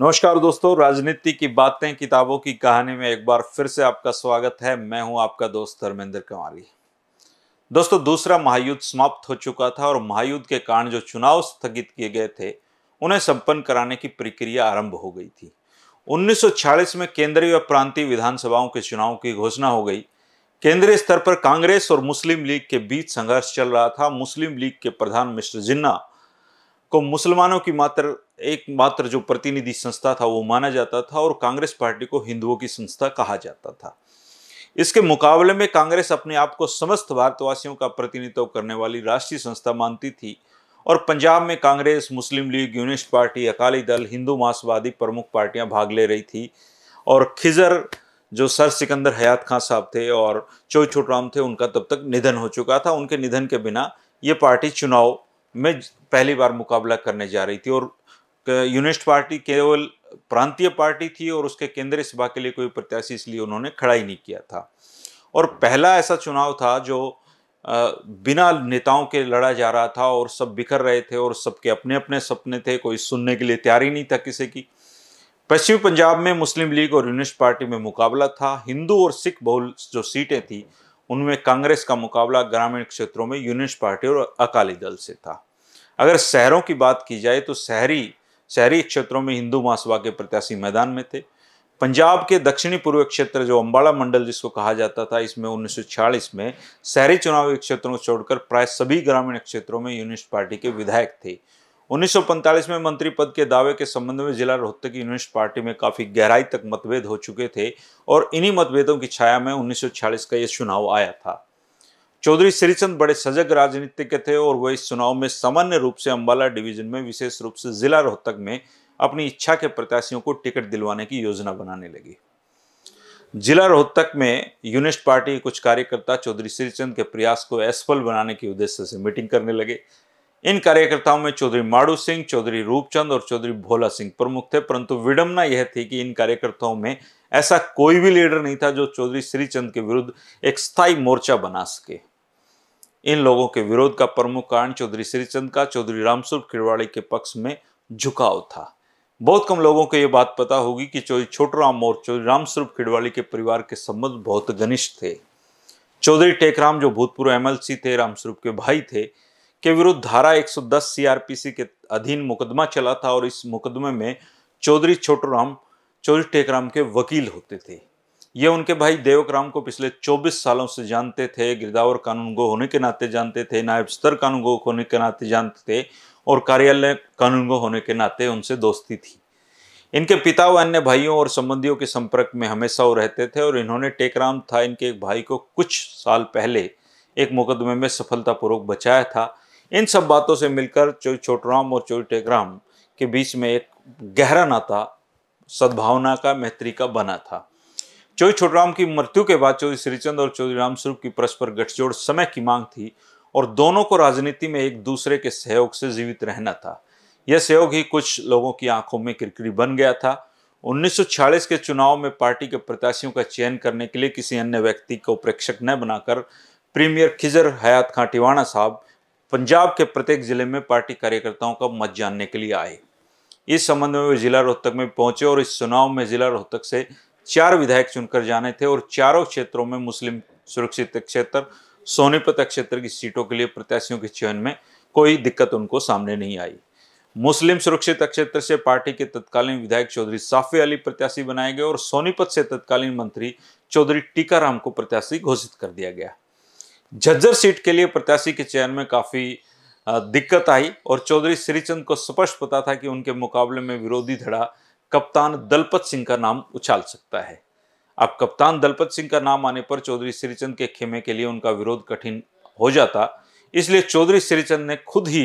नमस्कार दोस्तों राजनीति की बातें किताबों की कहानी में एक बार फिर से आपका स्वागत है मैं हूं आपका दोस्त धर्मेंद्र कमाली दोस्तों दूसरा महायुद्ध समाप्त हो चुका था और महायुद्ध के कारण जो चुनाव स्थगित किए गए थे उन्हें संपन्न कराने की प्रक्रिया आरंभ हो गई थी 1946 में केंद्रीय व प्रांतीय विधानसभाओं के चुनाव की घोषणा हो गई केंद्रीय स्तर पर कांग्रेस और मुस्लिम लीग के बीच संघर्ष चल रहा था मुस्लिम लीग के प्रधान मिस्टर जिन्ना को मुसलमानों की मात्र एकमात्र जो प्रतिनिधि संस्था था वो माना जाता था और कांग्रेस पार्टी को हिंदुओं की संस्था कहा जाता था इसके मुकाबले में कांग्रेस अपने आप को समस्त भारतवासियों का प्रतिनिधित्व करने वाली राष्ट्रीय संस्था मानती थी और पंजाब में कांग्रेस मुस्लिम लीग यूनिस्ट पार्टी अकाली दल हिंदू मासवादी प्रमुख पार्टियां भाग ले रही थी और खिजर जो सर सिकंदर हयात खां साहब थे और चोई छोटराम थे उनका तब तक निधन हो चुका था उनके निधन के बिना ये पार्टी चुनाव में पहली बार मुकाबला करने जा रही थी और यूनिस्ट पार्टी केवल प्रांतीय पार्टी थी और उसके केंद्रीय सभा के लिए कोई प्रत्याशी इसलिए उन्होंने खड़ा ही नहीं किया था और पहला ऐसा चुनाव था जो बिना नेताओं के लड़ा जा रहा था और सब बिखर रहे थे और सबके अपने अपने सपने थे कोई सुनने के लिए तैयारी नहीं था किसी की पश्चिमी पंजाब में मुस्लिम लीग और यूनिस्ट पार्टी में मुकाबला था हिंदू और सिख बहुल जो सीटें थी उनमें कांग्रेस का मुकाबला ग्रामीण क्षेत्रों में यूनिस्ट पार्टी और अकाली दल से था अगर शहरों की बात की जाए तो शहरी शहरी क्षेत्रों में हिंदू महासभा के प्रत्याशी मैदान में थे पंजाब के दक्षिणी पूर्व क्षेत्र जो अम्बाड़ा मंडल जिसको कहा जाता था इसमें उन्नीस में शहरी चुनावी क्षेत्रों को छोड़कर प्राय सभी ग्रामीण क्षेत्रों में यूनिस्ट पार्टी के विधायक थे 1945 में मंत्री पद के दावे के संबंध में जिला रोहतक यूनिस्ट पार्टी में काफ़ी गहराई तक मतभेद हो चुके थे और इन्हीं मतभेदों की छाया में 1946 का यह चुनाव आया था चौधरी श्रीचंद बड़े सजग राजनीतिज्ञ थे और वह इस चुनाव में सामान्य रूप से अम्बाला डिवीजन में विशेष रूप से जिला रोहतक में अपनी इच्छा के प्रत्याशियों को टिकट दिलवाने की योजना बनाने लगी जिला रोहतक में यूनिस्ट पार्टी के कुछ कार्यकर्ता चौधरी श्रीचंद के प्रयास को असफल बनाने के उद्देश्य से मीटिंग करने लगे इन कार्यकर्ताओं में चौधरी माड़ू सिंह चौधरी रूपचंद और चौधरी भोला सिंह प्रमुख थे परंतु विडम्बना यह थी कि इन कार्यकर्ताओं में ऐसा कोई भी लीडर नहीं था जो चौधरी श्रीचंद के विरुद्ध एक स्थायी मोर्चा बना सके इन लोगों के विरोध का प्रमुख कारण चौधरी श्रीचंद का चौधरी रामसुर खिड़वाड़ी के पक्ष में झुकाव था बहुत कम लोगों को यह बात पता होगी कि चौधरी छोटराम और चौधरी रामस्वरूप खिड़वाली के परिवार के संबंध बहुत घनिष्ठ थे चौधरी टेकराम जो भूतपूर्व एमएलसी थे रामस्वरूप के भाई थे के विरुद्ध धारा 110 सीआरपीसी के अधीन मुकदमा चला था और इस मुकदमे में चौधरी छोटूराम चौधरी टेकराम के वकील होते थे ये उनके भाई देवकराम को पिछले 24 सालों से जानते थे गिरदावर कानून गो होने के नाते जानते थे नायब स्तर कानून गो होने के नाते जानते थे और कार्यालय कानून गो होने के नाते उनसे दोस्ती थी इनके पिता व अन्य भाइयों और संबंधियों के संपर्क में हमेशा वो रहते थे और इन्होंने टेकराम था इनके एक भाई को कुछ साल पहले एक मुकदमे में सफलतापूर्वक बचाया था इन सब बातों से मिलकर चोरी छोटराम और चोरी टेकराम के बीच में एक गहरा नाता सद्भावना का मैत्री का बना था चोरी छोटराम की मृत्यु के बाद चौधरी श्रीचंद और चौधरी रामस्वरूप की परस्पर गठजोड़ समय की मांग थी और दोनों को राजनीति में एक दूसरे के सहयोग से जीवित रहना था यह सहयोग ही कुछ लोगों की आंखों में किरकिरी बन गया था 1946 के चुनाव में पार्टी के प्रत्याशियों का चयन करने के लिए किसी अन्य व्यक्ति को प्रेक्षक न बनाकर प्रीमियर खिजर हयात खां टिवाणा साहब पंजाब के प्रत्येक जिले में पार्टी कार्यकर्ताओं का मत जानने के लिए आए इस संबंध में वे जिला रोहतक में पहुंचे और इस चुनाव में जिला रोहतक से चार विधायक चुनकर जाने थे और चारों क्षेत्रों में मुस्लिम सुरक्षित क्षेत्र सोनीपत क्षेत्र की सीटों के लिए प्रत्याशियों के चयन में कोई दिक्कत उनको सामने नहीं आई मुस्लिम सुरक्षित क्षेत्र से पार्टी के तत्कालीन विधायक चौधरी साफे अली प्रत्याशी बनाए गए और सोनीपत से तत्कालीन मंत्री चौधरी टीकाराम को प्रत्याशी घोषित कर दिया गया झज्जर सीट के लिए प्रत्याशी के चयन में काफ़ी दिक्कत आई और चौधरी श्रीचंद को स्पष्ट पता था कि उनके मुकाबले में विरोधी धड़ा कप्तान दलपत सिंह का नाम उछाल सकता है अब कप्तान दलपत सिंह का नाम आने पर चौधरी श्रीचंद के खेमे के लिए उनका विरोध कठिन हो जाता इसलिए चौधरी श्रीचंद ने खुद ही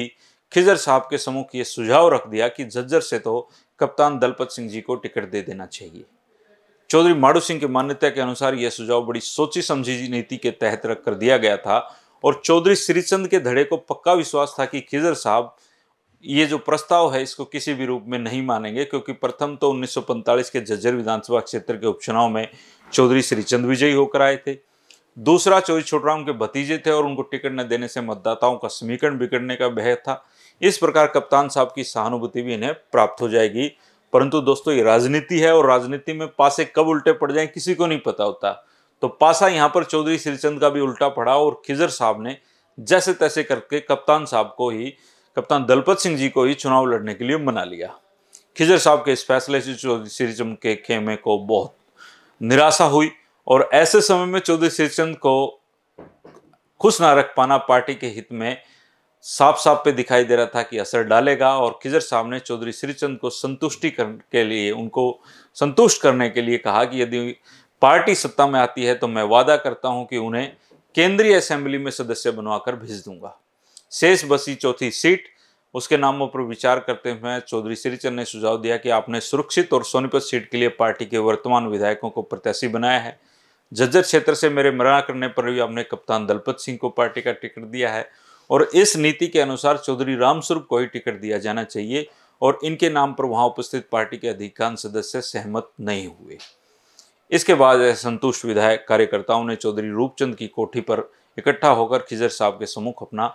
खिजर साहब के समूह ये सुझाव रख दिया कि झज्जर से तो कप्तान दलपत सिंह जी को टिकट दे देना चाहिए चौधरी माड़ू सिंह की मान्यता के अनुसार यह सुझाव बड़ी सोची समझी नीति के तहत रख कर दिया गया था और चौधरी श्रीचंद के धड़े को पक्का विश्वास था कि खिजर साहब ये जो प्रस्ताव है इसको किसी भी रूप में नहीं मानेंगे क्योंकि प्रथम तो 1945 के झज्जर विधानसभा क्षेत्र के उपचुनाव में चौधरी श्रीचंद विजयी होकर आए थे दूसरा चौधरी छोटराम के भतीजे थे और उनको टिकट न देने से मतदाताओं का समीकरण बिगड़ने का भय था इस प्रकार कप्तान साहब की सहानुभूति भी इन्हें प्राप्त हो जाएगी परंतु दोस्तों ये राजनीति है और राजनीति में पासे कब उल्टे पड़ जाए किसी को नहीं पता होता तो पासा यहाँ पर चौधरी श्रीचंद का भी उल्टा पड़ा और खिजर साहब ने जैसे तैसे करके कप्तान साहब को ही कप्तान दलपत सिंह जी को ही चुनाव लड़ने के लिए मना लिया खिजर साहब के इस फैसले से चौधरी श्रीचंद के खेमे को बहुत निराशा हुई और ऐसे समय में चौधरी श्रीचंद को खुश ना रख पाना पार्टी के हित में साफ साफ पे दिखाई दे रहा था कि असर डालेगा और खिजर साहब ने चौधरी श्रीचंद को संतुष्टि के लिए उनको संतुष्ट करने के लिए कहा कि यदि पार्टी सत्ता में आती है तो मैं वादा करता हूं कि उन्हें केंद्रीय असेंबली में सदस्य बनवाकर भेज दूंगा शेष बसी चौथी सीट उसके नामों पर विचार करते हुए चौधरी श्रीचंद ने सुझाव दिया कि आपने सुरक्षित और सोनीपत सीट के लिए पार्टी के वर्तमान विधायकों को प्रत्याशी बनाया है झज्जर क्षेत्र से मेरे मरणा करने पर भी आपने कप्तान दलपत सिंह को पार्टी का टिकट दिया है और इस नीति के अनुसार चौधरी रामस्वरूप को ही टिकट दिया जाना चाहिए और इनके नाम पर वहाँ उपस्थित पार्टी के अधिकांश सदस्य सहमत नहीं हुए इसके बाद संतुष्ट विधायक कार्यकर्ताओं ने चौधरी रूपचंद की कोठी पर इकट्ठा होकर खिजर साहब के सम्मुख अपना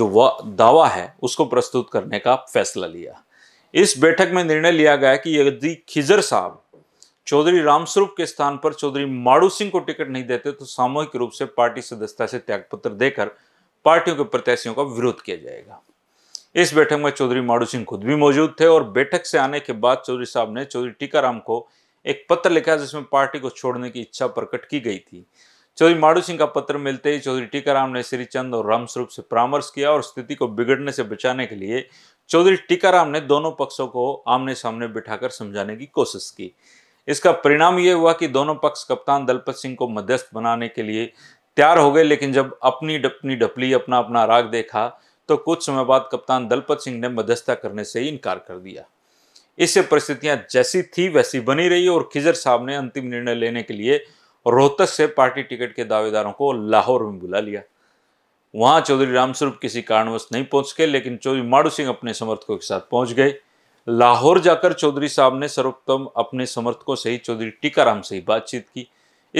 जो वह दावा है उसको प्रस्तुत करने का फैसला लिया इस बैठक में निर्णय लिया गया कि यदि खिजर साहब चौधरी रामस्वरूप के स्थान पर चौधरी माड़ू सिंह को टिकट नहीं देते तो सामूहिक रूप से पार्टी सदस्यता से त्यागपत्र देकर पार्टियों के प्रत्याशियों का विरोध किया जाएगा इस बैठक में चौधरी माड़ू सिंह खुद भी मौजूद थे और बैठक से आने के बाद चौधरी साहब ने चौधरी टीकाराम को एक पत्र लिखा जिसमें पार्टी को छोड़ने की इच्छा प्रकट की गई थी चौधरी माड़ू सिंह का पत्र मिलते ही चौधरी टीकाराम ने श्री चंद और रामस्वरूप से परामर्श किया और स्थिति को बिगड़ने से बचाने के लिए चौधरी टीकाराम ने दोनों पक्षों को आमने सामने बिठाकर समझाने की कोशिश की इसका परिणाम यह हुआ कि दोनों पक्ष कप्तान दलपत सिंह को मध्यस्थ बनाने के लिए तैयार हो गए लेकिन जब अपनी अपनी डपली अपना अपना राग देखा तो कुछ समय बाद कप्तान दलपत सिंह ने मध्यस्थता करने से ही इनकार कर दिया इससे परिस्थितियां जैसी थी वैसी बनी रही और खिजर साहब ने अंतिम निर्णय लेने के लिए रोहतक से पार्टी टिकट के दावेदारों को लाहौर में बुला लिया वहां चौधरी रामस्वरूप किसी कारणवश नहीं पहुंच गए लेकिन चौधरी माड़ू सिंह अपने समर्थकों के साथ पहुंच गए लाहौर जाकर चौधरी साहब ने सर्वोत्तम अपने समर्थकों से ही चौधरी टीकाराम से ही बातचीत की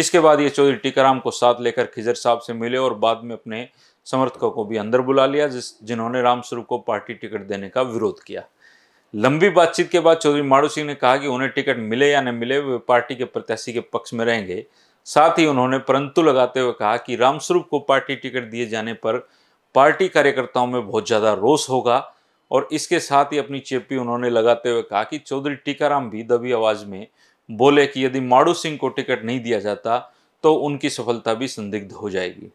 इसके बाद ये चौधरी टीकाराम को साथ लेकर खिजर साहब से मिले और बाद में अपने समर्थकों को भी अंदर बुला लिया जिस जिन्होंने रामस्वरूप को पार्टी टिकट देने का विरोध किया लंबी बातचीत के बाद चौधरी माड़ू सिंह ने कहा कि उन्हें टिकट मिले या न मिले वे पार्टी के प्रत्याशी के पक्ष में रहेंगे साथ ही उन्होंने परंतु लगाते हुए कहा कि रामस्वरूप को पार्टी टिकट दिए जाने पर पार्टी कार्यकर्ताओं में बहुत ज़्यादा रोष होगा और इसके साथ ही अपनी चेपी उन्होंने लगाते हुए कहा कि चौधरी टीकाराम भी दबी आवाज़ में बोले कि यदि माड़ू सिंह को टिकट नहीं दिया जाता तो उनकी सफलता भी संदिग्ध हो जाएगी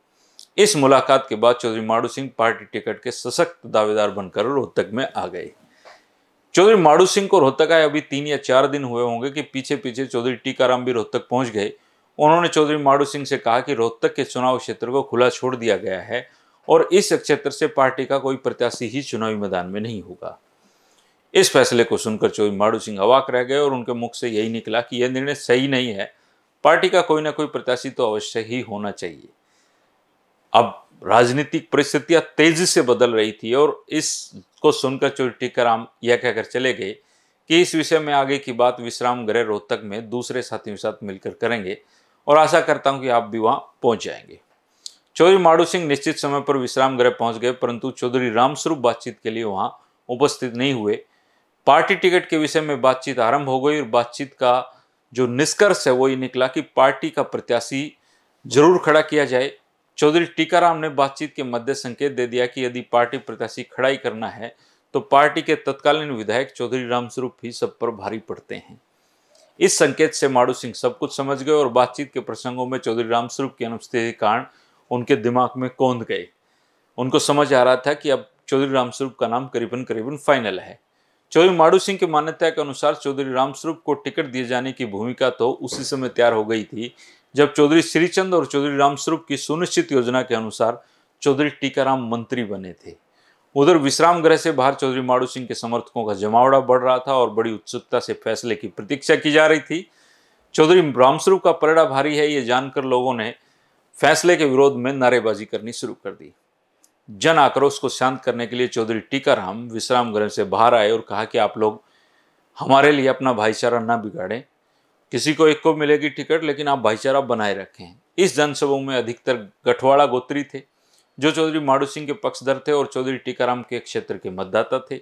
इस मुलाकात के बाद चौधरी माड़ू सिंह पार्टी टिकट के सशक्त दावेदार बनकर रोहतक में आ गए चौधरी माड़ू सिंह को रोहतक आए अभी तीन या चार दिन हुए होंगे कि पीछे पीछे चौधरी टीकाराम भी रोहतक पहुंच गए उन्होंने चौधरी माड़ू सिंह से कहा कि रोहतक के चुनाव क्षेत्र को खुला छोड़ दिया गया है और इस क्षेत्र से पार्टी का कोई प्रत्याशी ही चुनावी मैदान में नहीं होगा इस फैसले को सुनकर चौधरी माड़ू सिंह अवाक रह गए और उनके मुख से यही निकला कि यह निर्णय सही नहीं है पार्टी का कोई ना कोई प्रत्याशी तो अवश्य ही होना चाहिए अब राजनीतिक परिस्थितियां तेजी से बदल रही थी और इसको सुनकर चौधरी टीकाराम यह कहकर चले गए कि इस विषय में आगे की बात विश्राम गृह रोहतक में दूसरे साथियों के साथ मिलकर करेंगे और आशा करता हूं कि आप भी वहां पहुंच जाएंगे चौधरी माड़ू सिंह निश्चित समय पर विश्राम गृह पहुंच गए परंतु चौधरी रामस्वरूप बातचीत के लिए वहां उपस्थित नहीं हुए पार्टी टिकट के विषय में बातचीत आरंभ हो गई और बातचीत का जो निष्कर्ष है वो ये निकला कि पार्टी का प्रत्याशी जरूर खड़ा किया जाए चौधरी टीकाराम ने बातचीत के मध्य संकेत दे दिया कि यदि पार्टी प्रत्याशी खड़ा ही करना है तो पार्टी के तत्कालीन विधायक चौधरी रामस्वरूप ही सब पर भारी पड़ते हैं इस संकेत से माड़ू सिंह सब कुछ समझ गए और बातचीत के प्रसंगों में चौधरी रामस्वरूप की अनुपस्थिति कारण उनके दिमाग में कोंद गए उनको समझ आ रहा था कि अब चौधरी रामस्वरूप का नाम करीबन करीबन फाइनल है चौधरी माड़ू सिंह की मान्यता के अनुसार चौधरी रामस्वरूप को टिकट दिए जाने की भूमिका तो उसी समय तैयार हो गई थी जब चौधरी श्रीचंद और चौधरी रामस्वरूप की सुनिश्चित योजना के अनुसार चौधरी टीकाराम मंत्री बने थे उधर विश्राम गृह से बाहर चौधरी माड़ू सिंह के समर्थकों का जमावड़ा बढ़ रहा था और बड़ी उत्सुकता से फैसले की प्रतीक्षा की जा रही थी चौधरी रामस्वरूप का पलड़ा भारी है ये जानकर लोगों ने फैसले के विरोध में नारेबाजी करनी शुरू कर दी जन आक्रोश को शांत करने के लिए चौधरी टीकाराम विश्राम गृह से बाहर आए और कहा कि आप लोग हमारे लिए अपना भाईचारा ना बिगाड़ें किसी को एक को मिलेगी टिकट लेकिन आप भाईचारा बनाए रखें इस जनसभा में अधिकतर गठवाड़ा गोत्री थे जो चौधरी माडू सिंह के पक्षधर थे और चौधरी टीकाराम के क्षेत्र के मतदाता थे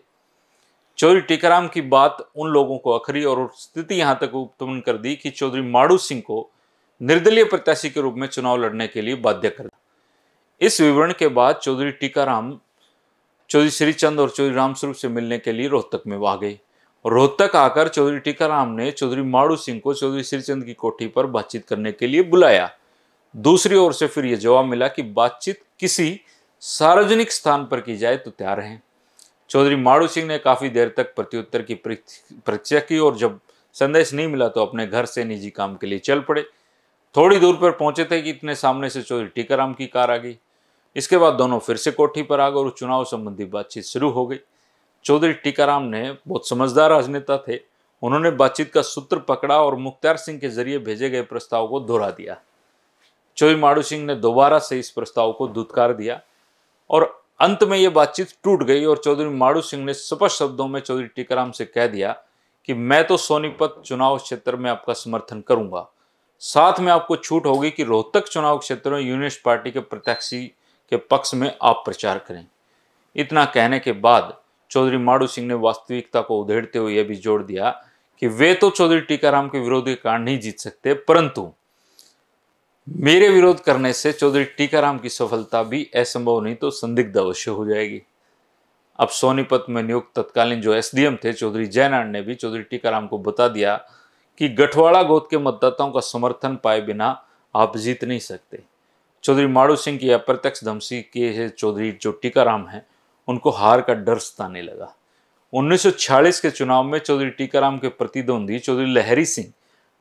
चौधरी टीकाराम की बात उन लोगों को अखरी और स्थिति यहाँ तक उत्पन्न कर दी कि चौधरी माडू सिंह को निर्दलीय प्रत्याशी के रूप में चुनाव लड़ने के लिए बाध्य कर दिया इस विवरण के बाद चौधरी टीकाराम चौधरी श्रीचंद और चौधरी रामस्वरूप से मिलने के लिए रोहतक में आ गए रोहतक आकर चौधरी टीकाराम ने चौधरी माड़ू सिंह को चौधरी श्रीचंद की कोठी पर बातचीत करने के लिए बुलाया दूसरी ओर से फिर यह जवाब मिला कि बातचीत किसी सार्वजनिक स्थान पर की जाए तो तैयार हैं चौधरी माड़ू सिंह ने काफ़ी देर तक प्रत्युत्तर की परीक्षा की और जब संदेश नहीं मिला तो अपने घर से निजी काम के लिए चल पड़े थोड़ी दूर पर पहुंचे थे कि इतने सामने से चौधरी टीकाराम की कार आ गई इसके बाद दोनों फिर से कोठी पर आ गए और चुनाव संबंधी बातचीत शुरू हो गई चौधरी टीकाराम ने बहुत समझदार राजनेता थे उन्होंने बातचीत का सूत्र पकड़ा और मुख्तार सिंह के जरिए भेजे गए प्रस्ताव को दोहरा दिया चौधरी माड़ू सिंह ने दोबारा से इस प्रस्ताव को दुत्कार दिया और अंत में यह बातचीत टूट गई और चौधरी माड़ू सिंह ने स्पष्ट शब्दों में चौधरी टीकाराम से कह दिया कि मैं तो सोनीपत चुनाव क्षेत्र में आपका समर्थन करूंगा साथ में आपको छूट होगी कि रोहतक चुनाव क्षेत्र में यूनिस्ट पार्टी के प्रत्याशी के पक्ष में आप प्रचार करें इतना कहने के बाद चौधरी माड़ू सिंह ने वास्तविकता को उधेड़ते हुए यह भी जोड़ दिया कि वे तो चौधरी टीकाराम के विरोध के कारण नहीं जीत सकते परंतु मेरे विरोध करने से चौधरी टीकाराम की सफलता भी असंभव नहीं तो संदिग्ध अवश्य हो जाएगी अब सोनीपत में नियुक्त तत्कालीन जो एसडीएम थे चौधरी जयनारायण ने भी चौधरी टीकाराम को बता दिया कि गठवाड़ा गोद के मतदाताओं का समर्थन पाए बिना आप जीत नहीं सकते चौधरी माड़ू सिंह की अप्रत्यक्ष धमसी के चौधरी जो टीकाराम हैं उनको हार का डर सताने लगा 1946 के चुनाव में चौधरी टीकाराम के प्रतिद्वंदी चौधरी लहरी सिंह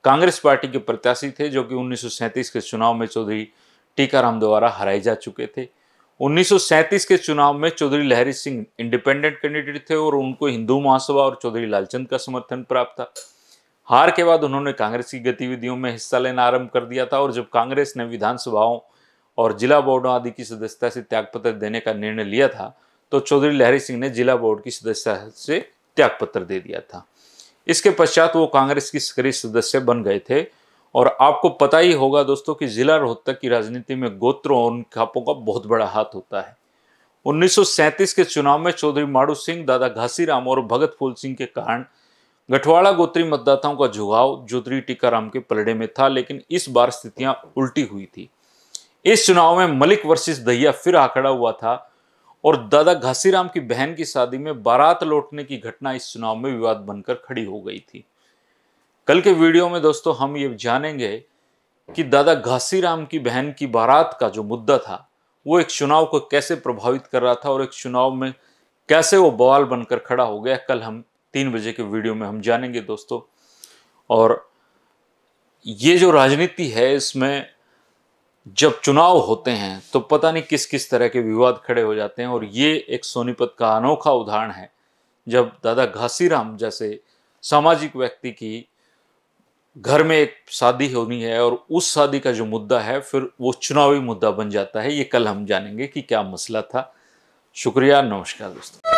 कांग्रेस पार्टी के प्रत्याशी थे जो कि 1937 के चुनाव में चौधरी टीकाराम द्वारा हराए जा चुके थे 1937 के चुनाव में चौधरी लहरी सिंह इंडिपेंडेंट कैंडिडेट थे और उनको हिंदू महासभा और चौधरी लालचंद का समर्थन प्राप्त था हार के बाद उन्होंने कांग्रेस की गतिविधियों में हिस्सा लेना आरंभ कर दिया था और जब कांग्रेस ने विधानसभाओं और जिला बोर्डों आदि की सदस्यता से त्यागपत्र देने का निर्णय लिया था तो चौधरी लहरी सिंह ने जिला बोर्ड की सदस्यता से त्यागपत्र दे दिया था इसके पश्चात वो कांग्रेस की सक्रिय सदस्य बन गए थे और आपको पता ही होगा दोस्तों कि जिला रोहतक की राजनीति में गोत्रों और खापों का बहुत बड़ा हाथ होता है 1937 के चुनाव में चौधरी माड़ू सिंह दादा घासीराम और भगत फूल सिंह के कारण गठवाड़ा गोत्री मतदाताओं का झुकाव ज्योतिरी टीकाराम के पलड़े में था लेकिन इस बार स्थितियां उल्टी हुई थी इस चुनाव में मलिक वर्सेस दहिया फिर आखड़ा हुआ था और दादा घासीराम की बहन की शादी में बारात लौटने की घटना इस चुनाव में विवाद बनकर खड़ी हो गई थी कल के वीडियो में दोस्तों हम ये जानेंगे कि दादा घासीराम की बहन की बारात का जो मुद्दा था वो एक चुनाव को कैसे प्रभावित कर रहा था और एक चुनाव में कैसे वो बवाल बनकर खड़ा हो गया कल हम तीन बजे के वीडियो में हम जानेंगे दोस्तों और ये जो राजनीति है इसमें जब चुनाव होते हैं तो पता नहीं किस किस तरह के विवाद खड़े हो जाते हैं और ये एक सोनीपत का अनोखा उदाहरण है जब दादा घासीराम जैसे सामाजिक व्यक्ति की घर में एक शादी होनी है और उस शादी का जो मुद्दा है फिर वो चुनावी मुद्दा बन जाता है ये कल हम जानेंगे कि क्या मसला था शुक्रिया नमस्कार दोस्तों